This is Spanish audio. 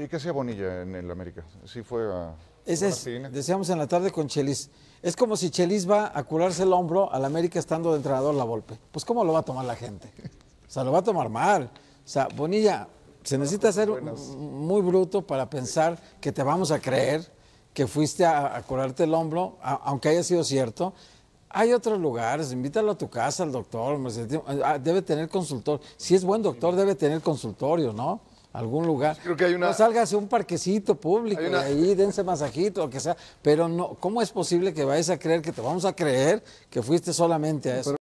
¿Y ¿qué hacía Bonilla en el América? Sí fue a... Ese es, decíamos en la tarde con Chelis. Es como si Chelis va a curarse el hombro al América estando de entrenador la golpe. Pues ¿cómo lo va a tomar la gente? O sea, lo va a tomar mal. O sea, Bonilla, se necesita ser muy bruto para pensar que te vamos a creer que fuiste a, curarte el hombro, aunque haya sido cierto. Hay otros lugares, invítalo a tu casa al doctor, ah, debe tener consultor. Si es buen doctor, debe tener consultorio, ¿no? algún lugar. No a un parquecito público ahí dense masajito o que sea. Pero no, ¿cómo es posible que vayas a creer que te vamos a creer que fuiste solamente a eso?